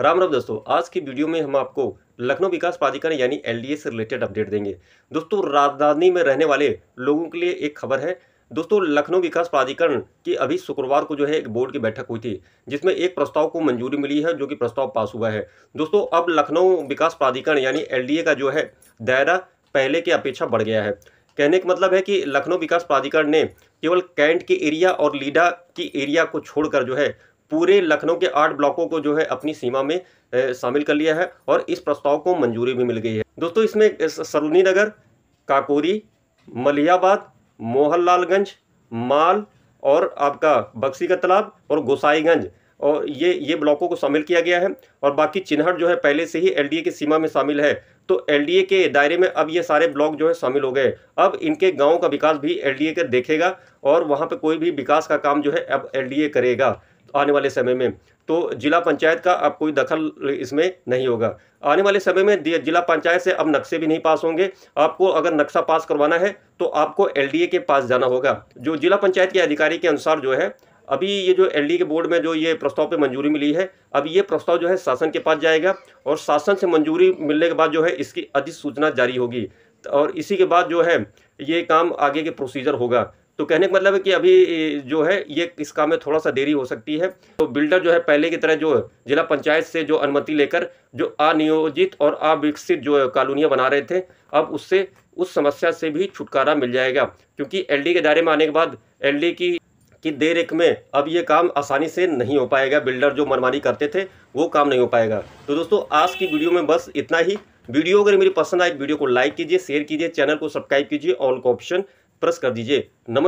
राम राम दोस्तों आज की वीडियो में हम आपको लखनऊ विकास प्राधिकरण यानी एल से रिलेटेड अपडेट देंगे दोस्तों राजधानी में रहने वाले लोगों के लिए एक खबर है दोस्तों लखनऊ विकास प्राधिकरण की अभी शुक्रवार को जो है एक बोर्ड की बैठक हुई थी जिसमें एक प्रस्ताव को मंजूरी मिली है जो कि प्रस्ताव पास हुआ है दोस्तों अब लखनऊ विकास प्राधिकरण यानी एल का जो है दायरा पहले की अपेक्षा बढ़ गया है कहने का मतलब है कि लखनऊ विकास प्राधिकरण ने केवल कैंट के एरिया और लीडा की एरिया को छोड़कर जो है पूरे लखनऊ के आठ ब्लॉकों को जो है अपनी सीमा में शामिल कर लिया है और इस प्रस्ताव को मंजूरी भी मिल गई है दोस्तों इसमें सरूनी नगर काकोरी मलियाबाद मोहनलालगंज माल और आपका बक्सी का तालाब और गोसाईगंज और ये ये ब्लॉकों को शामिल किया गया है और बाकी चिन्हट जो है पहले से ही एलडीए की सीमा में शामिल है तो एलडीए के दायरे में अब ये सारे ब्लॉक जो है शामिल हो गए अब इनके गाँव का विकास भी एलडीए का देखेगा और वहाँ पर कोई भी विकास का काम जो है अब एलडीए करेगा आने वाले समय में तो जिला पंचायत का अब कोई दखल इसमें नहीं होगा आने वाले समय में जिला पंचायत से अब नक्शे भी नहीं पास होंगे आपको अगर नक्शा पास करवाना है तो आपको एलडीए के पास जाना होगा जो जिला पंचायत के अधिकारी के अनुसार जो है अभी ये जो एलडी के बोर्ड में जो ये प्रस्ताव पे मंजूरी मिली है अब ये प्रस्ताव जो है शासन के पास जाएगा और शासन से मंजूरी मिलने के बाद जो है इसकी अधिसूचना जारी होगी और इसी के बाद जो है ये काम आगे के प्रोसीजर होगा तो कहने का मतलब है कि अभी जो है ये इस काम में थोड़ा सा देरी हो सकती है तो बिल्डर जो है पहले की तरह जो जिला पंचायत से जो अनुमति लेकर जो अनियोजित और अविकसित जो कॉलोनियाँ बना रहे थे अब उससे उस समस्या से भी छुटकारा मिल जाएगा क्योंकि एल के दायरे में आने के बाद एल की कि दे में अब ये काम आसानी से नहीं हो पाएगा बिल्डर जो मनमानी करते थे वो काम नहीं हो पाएगा तो दोस्तों आज की वीडियो में बस इतना ही वीडियो अगर मेरी पसंद आए वीडियो को लाइक कीजिए शेयर कीजिए चैनल को सब्सक्राइब कीजिए ऑल का ऑप्शन प्रेस कर दीजिए नमस्कार